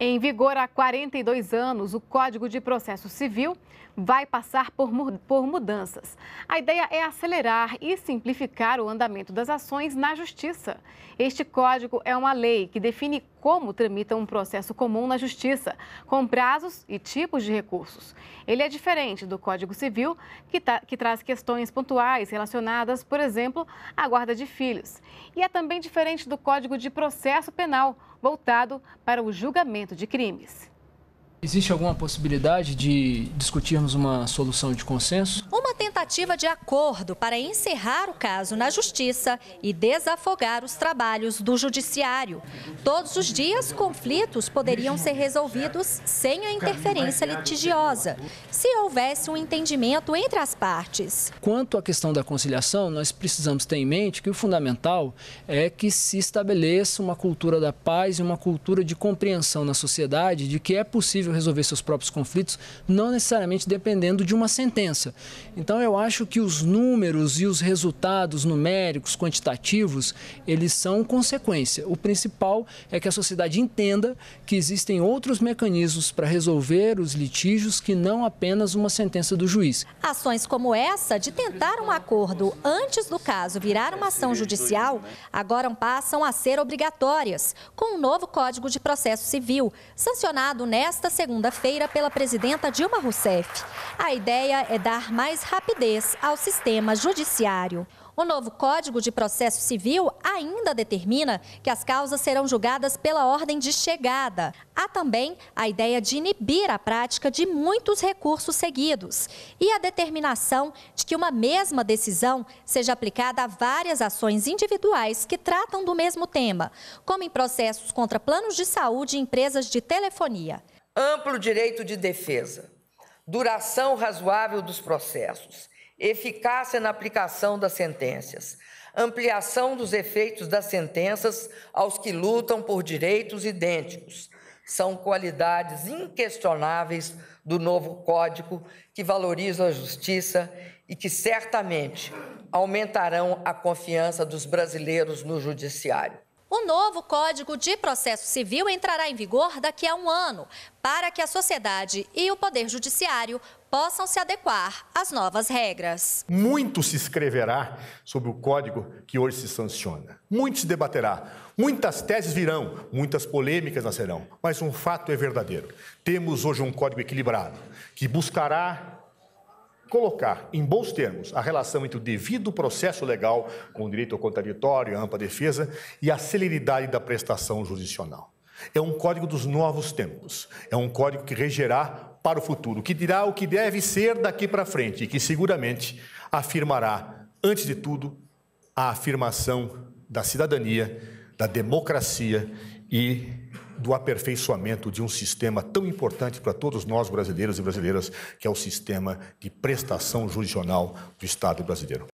Em vigor há 42 anos, o Código de Processo Civil vai passar por, por mudanças. A ideia é acelerar e simplificar o andamento das ações na Justiça. Este código é uma lei que define como tramita um processo comum na Justiça, com prazos e tipos de recursos. Ele é diferente do Código Civil, que, tá, que traz questões pontuais relacionadas, por exemplo, à guarda de filhos. E é também diferente do Código de Processo Penal voltado para o julgamento de crimes. Existe alguma possibilidade de discutirmos uma solução de consenso? tentativa de acordo para encerrar o caso na Justiça e desafogar os trabalhos do Judiciário. Todos os dias, conflitos poderiam ser resolvidos sem a interferência litigiosa, se houvesse um entendimento entre as partes. Quanto à questão da conciliação, nós precisamos ter em mente que o fundamental é que se estabeleça uma cultura da paz e uma cultura de compreensão na sociedade de que é possível resolver seus próprios conflitos, não necessariamente dependendo de uma sentença. Então eu acho que os números e os resultados numéricos, quantitativos, eles são consequência. O principal é que a sociedade entenda que existem outros mecanismos para resolver os litígios que não apenas uma sentença do juiz. Ações como essa de tentar um acordo antes do caso virar uma ação judicial, agora passam a ser obrigatórias, com o um novo Código de Processo Civil, sancionado nesta segunda-feira pela presidenta Dilma Rousseff. A ideia é dar mais rapidez ao sistema judiciário. O novo Código de Processo Civil ainda determina que as causas serão julgadas pela ordem de chegada. Há também a ideia de inibir a prática de muitos recursos seguidos e a determinação de que uma mesma decisão seja aplicada a várias ações individuais que tratam do mesmo tema, como em processos contra planos de saúde e empresas de telefonia. Amplo direito de defesa duração razoável dos processos, eficácia na aplicação das sentenças, ampliação dos efeitos das sentenças aos que lutam por direitos idênticos. São qualidades inquestionáveis do novo Código que valoriza a justiça e que certamente aumentarão a confiança dos brasileiros no Judiciário. O novo Código de Processo Civil entrará em vigor daqui a um ano, para que a sociedade e o Poder Judiciário possam se adequar às novas regras. Muito se escreverá sobre o código que hoje se sanciona. Muito se debaterá. Muitas teses virão, muitas polêmicas nascerão. Mas um fato é verdadeiro: temos hoje um código equilibrado que buscará colocar em bons termos a relação entre o devido processo legal, com o direito ao contraditório, a ampla defesa, e a celeridade da prestação jurisdicional. É um código dos novos tempos, é um código que regerá para o futuro, que dirá o que deve ser daqui para frente e que seguramente afirmará, antes de tudo, a afirmação da cidadania, da democracia e do aperfeiçoamento de um sistema tão importante para todos nós brasileiros e brasileiras, que é o sistema de prestação jurisdicional do Estado brasileiro.